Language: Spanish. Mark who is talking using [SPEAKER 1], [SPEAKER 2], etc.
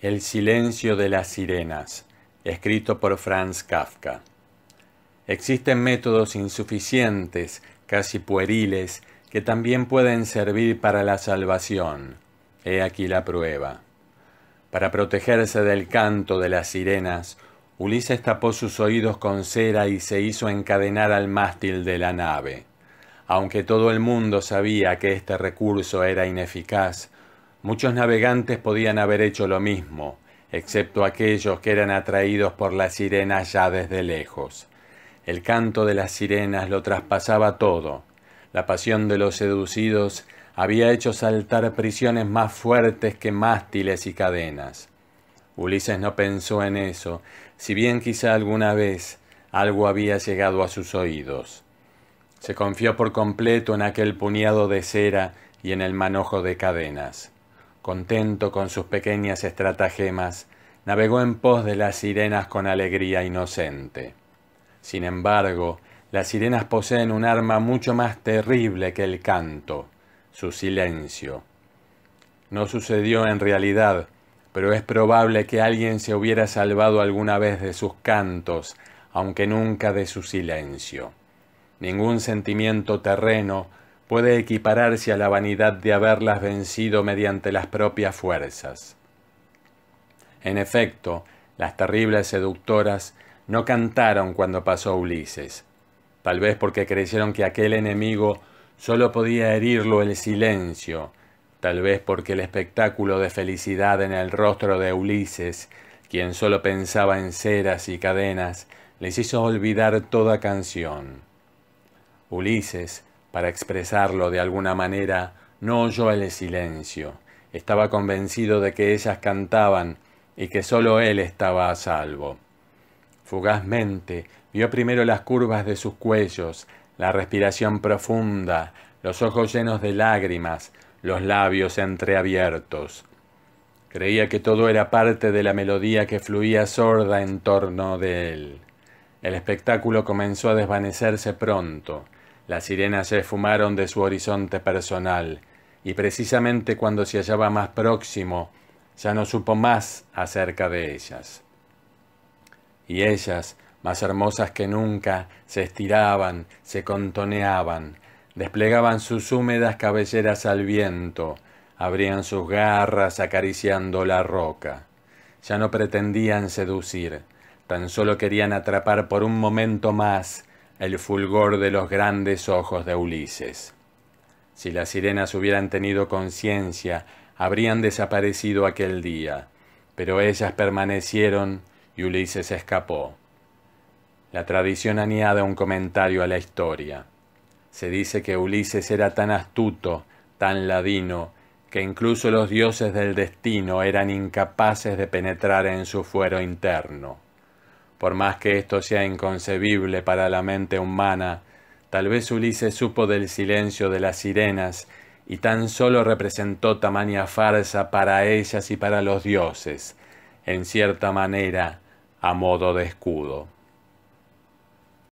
[SPEAKER 1] El silencio de las sirenas, escrito por Franz Kafka. Existen métodos insuficientes, casi pueriles, que también pueden servir para la salvación. He aquí la prueba. Para protegerse del canto de las sirenas, Ulises tapó sus oídos con cera y se hizo encadenar al mástil de la nave. Aunque todo el mundo sabía que este recurso era ineficaz, Muchos navegantes podían haber hecho lo mismo, excepto aquellos que eran atraídos por las sirenas ya desde lejos. El canto de las sirenas lo traspasaba todo. La pasión de los seducidos había hecho saltar prisiones más fuertes que mástiles y cadenas. Ulises no pensó en eso, si bien quizá alguna vez algo había llegado a sus oídos. Se confió por completo en aquel puñado de cera y en el manojo de cadenas. Contento con sus pequeñas estratagemas, navegó en pos de las sirenas con alegría inocente. Sin embargo, las sirenas poseen un arma mucho más terrible que el canto, su silencio. No sucedió en realidad, pero es probable que alguien se hubiera salvado alguna vez de sus cantos, aunque nunca de su silencio. Ningún sentimiento terreno puede equipararse a la vanidad de haberlas vencido mediante las propias fuerzas. En efecto, las terribles seductoras no cantaron cuando pasó Ulises, tal vez porque creyeron que aquel enemigo solo podía herirlo el silencio, tal vez porque el espectáculo de felicidad en el rostro de Ulises, quien solo pensaba en ceras y cadenas, les hizo olvidar toda canción. Ulises, para expresarlo de alguna manera, no oyó el silencio. Estaba convencido de que ellas cantaban y que sólo él estaba a salvo. Fugazmente vio primero las curvas de sus cuellos, la respiración profunda, los ojos llenos de lágrimas, los labios entreabiertos. Creía que todo era parte de la melodía que fluía sorda en torno de él. El espectáculo comenzó a desvanecerse pronto. Las sirenas se esfumaron de su horizonte personal, y precisamente cuando se hallaba más próximo, ya no supo más acerca de ellas. Y ellas, más hermosas que nunca, se estiraban, se contoneaban, desplegaban sus húmedas cabelleras al viento, abrían sus garras acariciando la roca. Ya no pretendían seducir, tan solo querían atrapar por un momento más el fulgor de los grandes ojos de Ulises. Si las sirenas hubieran tenido conciencia, habrían desaparecido aquel día, pero ellas permanecieron y Ulises escapó. La tradición añade un comentario a la historia. Se dice que Ulises era tan astuto, tan ladino, que incluso los dioses del destino eran incapaces de penetrar en su fuero interno. Por más que esto sea inconcebible para la mente humana, tal vez Ulises supo del silencio de las sirenas y tan solo representó tamaña farsa para ellas y para los dioses, en cierta manera, a modo de escudo.